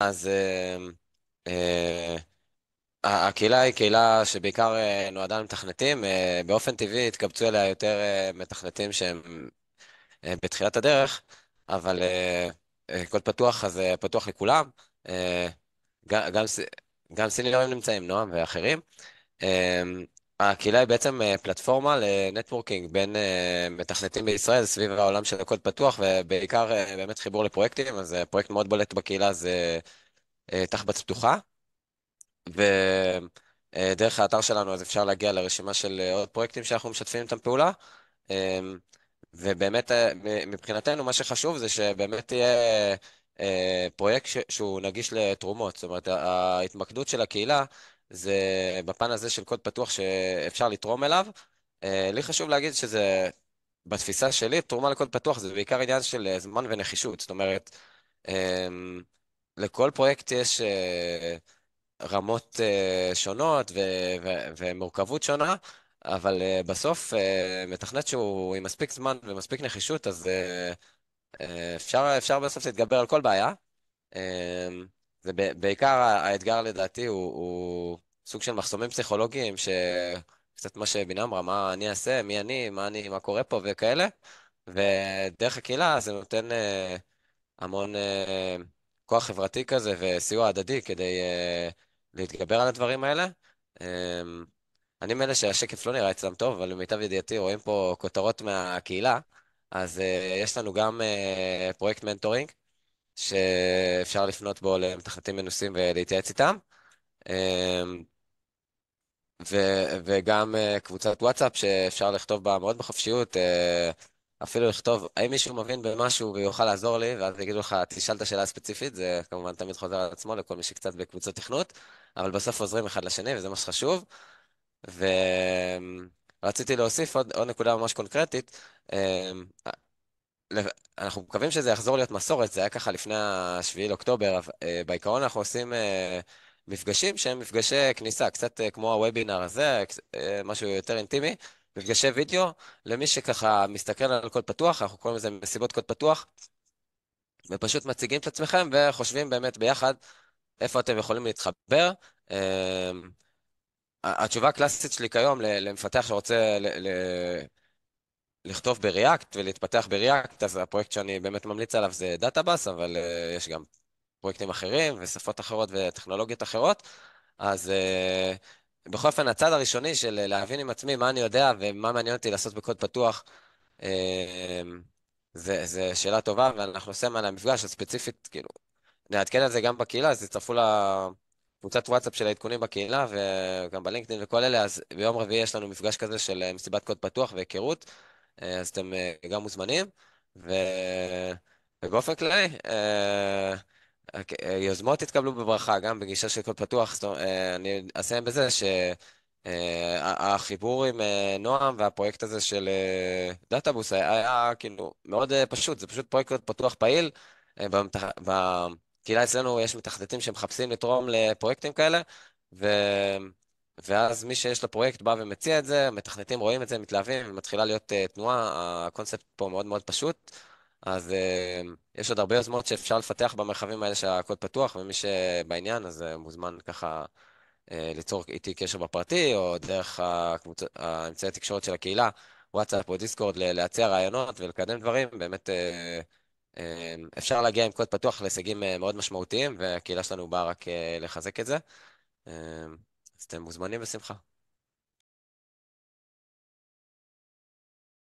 אז אמ, אה, אה, הקהילה היא קהילה שבעיקר אה, נועדה למתכנתים, אה, באופן טבעי התקבצו אליה יותר אה, מתכנתים שהם אה, בתחילת הדרך, אבל אה, אה קוד פתוח אז אה, פתוח לכולם, אה, גם, גם, ס- סיניורים נמצאים, נועם ואחרים. אמ, הקהילה היא בעצם אה, פלטפורמה לנטוורקינג בין אה, מתכנתים בישראל סביב העולם של הקוד פתוח, ובעיקר אה, באמת חיבור לפרויקטים, אז פרויקט מאוד בולט בקהילה זה תחבץ פתוחה, ודרך האתר שלנו אז אפשר להגיע לרשימה של עוד פרויקטים שאנחנו משתפים איתם פעולה, אמ, ובאמת מבחינתנו מה שחשוב זה שבאמת תהיה פרויקט שהוא נגיש לתרומות, זאת אומרת ההתמקדות של הקהילה זה בפן הזה של קוד פתוח שאפשר לתרום אליו. אה, לי חשוב להגיד שזה, בתפיסה שלי, תרומה לקוד פתוח זה בעיקר עניין של אה, זמן ונחישות. זאת אומרת, אמ, לכל פרויקט יש אה, רמות שונות ו- ו- ומורכבות שונה, אבל בסוף מתכנת שהוא עם מספיק זמן ומספיק נחישות, אז אפשר, אפשר בסוף להתגבר על כל בעיה. אמ, זה בעיקר האתגר לדעתי הוא, הוא סוג של מחסומים פסיכולוגיים, שקצת מה שבינה אמרה, מה אני אעשה, מי אני, מה, אני, מה קורה פה וכאלה, ודרך הקהילה זה נותן uh, המון uh, כוח חברתי כזה וסיוע הדדי כדי uh, להתגבר על הדברים האלה. Um, אני מאלה שהשקף לא נראה אצלם טוב, אבל למיטב ידיעתי רואים פה כותרות מהקהילה, אז uh, יש לנו גם uh, פרויקט מנטורינג. שאפשר לפנות בו למתכנתים מנוסים ולהתייעץ איתם. אמ, ו- וגם אה, קבוצת וואטסאפ שאפשר לכתוב בה מאוד בחופשיות, אה, אפילו לכתוב האם מישהו מבין במשהו ויוכל לעזור לי, ואז יגידו לך, תשאל את השאלה הספציפית, זה כמובן תמיד חוזר על עצמו לכל מי שקצת בקבוצות תכנות, אבל בסוף עוזרים אחד לשני וזה מה שחשוב. ורציתי להוסיף עוד, עוד נקודה ממש קונקרטית. אמ, אנחנו מקווים שזה יחזור להיות מסורת, זה היה ככה לפני השביעי לאוקטובר, אה, בעיקרון אנחנו עושים אה, מפגשים שהם מפגשי כניסה, קצת אה, כמו הוובינר הזה, משהו יותר אינטימי, מפגשי וידאו, למי שככה מסתכל על קוד פתוח, אנחנו קוראים לזה מסיבות קוד פתוח, ופשוט מציגים את עצמכם וחושבים באמת ביחד איפה אתם יכולים להתחבר. התשובה הקלאסית שלי כיום למפתח שרוצה לכתוב בריאקט ולהתפתח בריאקט, אז הפרויקט שאני באמת ממליץ עליו זה דאטאבאס, אבל uh, יש גם פרויקטים אחרים ושפות אחרות וטכנולוגיות אחרות. אז uh, בכל אופן, הצד הראשוני של אה, להבין עם עצמי מה אני יודע ומה מעניין אותי לעשות בקוד פתוח, uh, זה, זה שאלה טובה, ואנחנו עושים על המפגש, הספציפית, כאילו, נעדכן על זה גם בקהילה, אז תצטרפו לקבוצת וואטסאפ של העדכונים בקהילה, וגם בלינקדאין וכל אלה, אז ביום רביעי יש לנו מפגש כזה של מסיבת קוד פתוח והיכרות. אה, אז אתם אה, גם מוזמנים. ו... ובאופן כללי, אה, יוזמות יתקבלו בברכה, גם בגישה של קוד פתוח. זאת, אני אסיים בזה שהחיבור עם נועם והפרויקט הזה של דאטאבוס היה כאילו מאוד פשוט, זה פשוט פרויקט קוד פתוח פעיל. בקהילה אצלנו יש מתכנתים שמחפשים לתרום לפרויקטים כאלה, ו... ואז מי שיש לו פרויקט בא ומציע את זה, מתכנתים רואים את זה, מתלהבים, ומתחילה להיות uh, תנועה, הקונספט פה מאוד מאוד פשוט. אז uh, יש עוד הרבה יוזמות שאפשר לפתח במרחבים האלה שהקוד פתוח, ומי שבעניין אז uh, מוזמן ככה uh, ליצור איתי קשר בפרטי, או דרך הקבוצ... האמצעי התקשורת של הקהילה, וואטסאפ או דיסקורד, להציע רעיונות ולקדם דברים, באמת uh, uh, אפשר להגיע עם קוד פתוח להישגים uh, מאוד משמעותיים, והקהילה שלנו באה רק uh, לחזק את זה. Uh, אז אתם מוזמנים בשמחה.